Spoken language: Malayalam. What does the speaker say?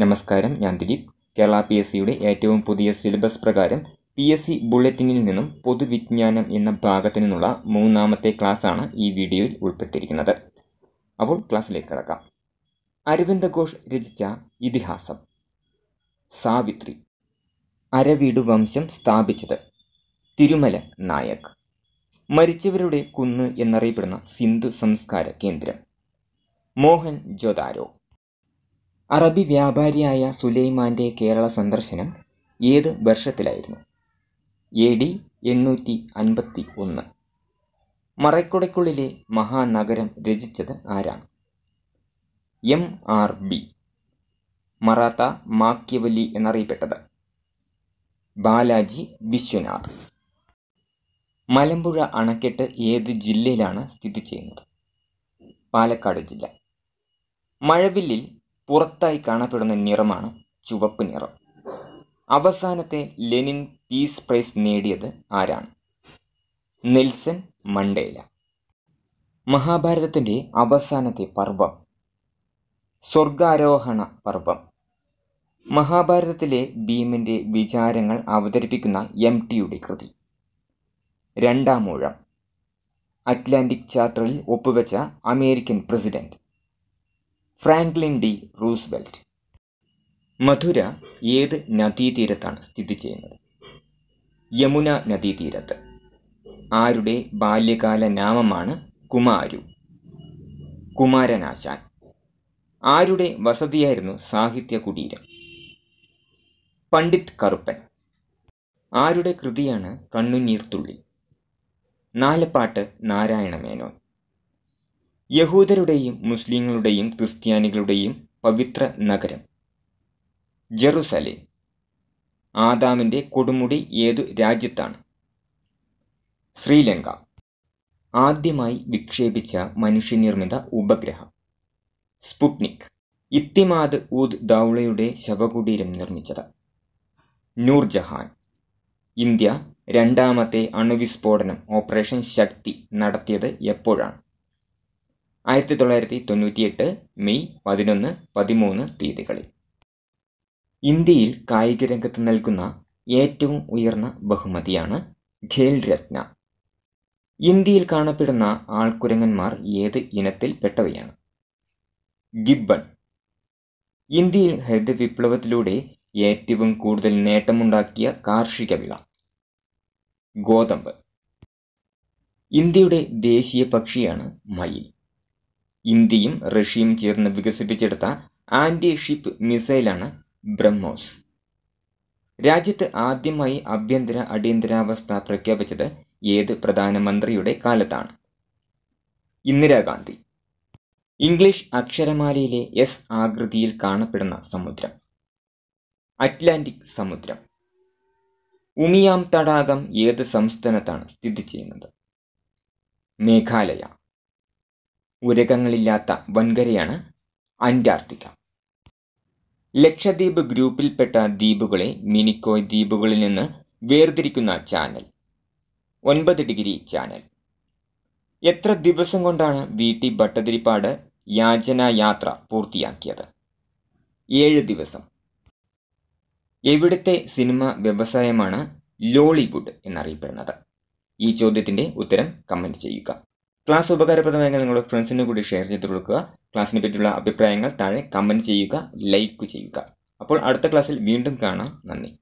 നമസ്കാരം ഞാൻ ദിലീപ് കേരള പി എസ് സിയുടെ ഏറ്റവും പുതിയ സിലബസ് പ്രകാരം പി എസ് സി ബുള്ളറ്റിനിൽ നിന്നും പൊതുവിജ്ഞാനം എന്ന ഭാഗത്തു നിന്നുള്ള മൂന്നാമത്തെ ക്ലാസ്സാണ് ഈ വീഡിയോയിൽ ഉൾപ്പെടുത്തിയിരിക്കുന്നത് അപ്പോൾ ക്ലാസ്സിലേക്ക് കിടക്കാം അരവിന്ദ ഘോഷ് രചിച്ച ഇതിഹാസം സാവിത്രി അരവീടു വംശം സ്ഥാപിച്ചത് തിരുമല നായക് മരിച്ചവരുടെ കുന്ന് എന്നറിയപ്പെടുന്ന സിന്ധു സംസ്കാര കേന്ദ്രം മോഹൻ ജോദാരോ അറബി വ്യാപാരിയായ സുലൈമാൻ്റെ കേരള സന്ദർശനം ഏത് വർഷത്തിലായിരുന്നു എ ഡി എണ്ണൂറ്റി അൻപത്തി ഒന്ന് മറക്കുടയ്ക്കുള്ളിലെ മഹാനഗരം രചിച്ചത് ആരാണ് M R B Maratha Machiavelli എന്നറിയപ്പെട്ടത് ബാലാജി വിശ്വനാഥ് മലമ്പുഴ അണക്കെട്ട് ഏത് ജില്ലയിലാണ് സ്ഥിതി ചെയ്യുന്നത് പാലക്കാട് ജില്ല മഴവില്ലിൽ പുറത്തായി കാണപ്പെടുന്ന നിറമാണ് ചുവപ്പ് നിറം അവസാനത്തെ ലെനിൻ പീസ് പ്രൈസ് നേടിയത് ആരാണ് നെൽസൺ മണ്ടേല മഹാഭാരതത്തിൻ്റെ അവസാനത്തെ പർവം സ്വർഗാരോഹണ പർവം മഹാഭാരതത്തിലെ ഭീമന്റെ വിചാരങ്ങൾ അവതരിപ്പിക്കുന്ന എം ടിയുടെ കൃതി രണ്ടാമൂഴം അറ്റ്ലാന്റിക് ചാർട്ടറിൽ ഒപ്പുവെച്ച American president Franklin D Roosevelt Madurai ഏത് നദീതീരത്താണ് സ്ഥിതി ചെയ്യുന്നത് യമുന നദീതീരത്ത് ആരുടെ ബാല്യകാല നാമമാണ് കുമാരു കുമാരനാശാൻ ആരുടെ വസതിയായിരുന്നു സാഹിത്യ കുടീരം പണ്ഡിറ്റ് കറുപ്പൻ ആരുടെ കൃതിയാണ് കണ്ണുനീർത്തുള്ളി നാലപ്പാട്ട് നാരായണ മേനോൻ യഹൂദരുടെയും മുസ്ലിങ്ങളുടെയും ക്രിസ്ത്യാനികളുടെയും പവിത്ര നഗരം ജെറുസലേം ആദാമിൻ്റെ കൊടുമുടി ഏതു രാജ്യത്താണ് ശ്രീലങ്ക ആദ്യമായി വിക്ഷേപിച്ച മനുഷ്യനിർമ്മിത ഉപഗ്രഹം സ്പുട്നിക് ഇത്തിമാദ് ഊദ് ദൗളയുടെ ശവകുടീരം നിർമ്മിച്ചത് നൂർജഹാൻ ഇന്ത്യ രണ്ടാമത്തെ അണുവിസ്ഫോടനം ഓപ്പറേഷൻ ശക്തി നടത്തിയത് എപ്പോഴാണ് ആയിരത്തി തൊള്ളായിരത്തി എട്ട് മെയ് പതിനൊന്ന് പതിമൂന്ന് തീയതികളിൽ ഇന്ത്യയിൽ കായിക രംഗത്ത് നൽകുന്ന ഏറ്റവും ഉയർന്ന ബഹുമതിയാണ് ഖേൽ രത്ന ഇന്ത്യയിൽ കാണപ്പെടുന്ന ആൾക്കുരങ്ങന്മാർ ഏത് ഇനത്തിൽ പെട്ടവയാണ് ഗിബൺ ഇന്ത്യയിൽ ഹരിത വിപ്ലവത്തിലൂടെ ഏറ്റവും കൂടുതൽ നേട്ടമുണ്ടാക്കിയ കാർഷിക വിള ഗോതമ്പ് ഇന്ത്യയുടെ ദേശീയ പക്ഷിയാണ് മയിൽ ഇന്ത്യയും റഷ്യയും ചേർന്ന് വികസിപ്പിച്ചെടുത്ത ആൻറ്റി ഷിപ്പ് മിസൈലാണ് ബ്രഹ്മോസ് രാജ്യത്ത് ആദ്യമായി ആഭ്യന്തര അടിയന്തരാവസ്ഥ പ്രഖ്യാപിച്ചത് ഏത് പ്രധാനമന്ത്രിയുടെ കാലത്താണ് ഇന്ദിരാഗാന്ധി ഇംഗ്ലീഷ് അക്ഷരമാലയിലെ എസ് ആകൃതിയിൽ കാണപ്പെടുന്ന സമുദ്രം അറ്റ്ലാന്റിക് സമുദ്രം ഉമിയാം തടാകം ഏത് സംസ്ഥാനത്താണ് സ്ഥിതി ചെയ്യുന്നത് മേഘാലയ ഉരകങ്ങളില്ലാത്ത വൻകരയാണ് അന്റാർട്ടിക്ക ലക്ഷദ്വീപ് ഗ്രൂപ്പിൽപ്പെട്ട ദ്വീപുകളെ മിനിക്കോയ് ദ്വീപുകളിൽ നിന്ന് വേർതിരിക്കുന്ന ചാനൽ ഒൻപത് ഡിഗ്രി ചാനൽ എത്ര ദിവസം കൊണ്ടാണ് വി ടി ഭട്ടതിരിപ്പാട് യാചന യാത്ര പൂർത്തിയാക്കിയത് ഏഴ് ദിവസം എവിടുത്തെ സിനിമ വ്യവസായമാണ് ലോളിവുഡ് എന്നറിയപ്പെടുന്നത് ഈ ചോദ്യത്തിൻ്റെ ഉത്തരം കമൻറ്റ് ചെയ്യുക ക്ലാസ് ഉപകാരപ്രദമായെങ്കിൽ നിങ്ങളുടെ ഫ്രണ്ട്സിനെ കൂടി ഷെയർ ചെയ്ത് കൊടുക്കുക ക്ലാസ്സിനെ പറ്റിയുള്ള അഭിപ്രായങ്ങൾ താഴെ കമൻറ്റ് ചെയ്യുക ലൈക്ക് ചെയ്യുക അപ്പോൾ അടുത്ത ക്ലാസ്സിൽ വീണ്ടും കാണാം നന്ദി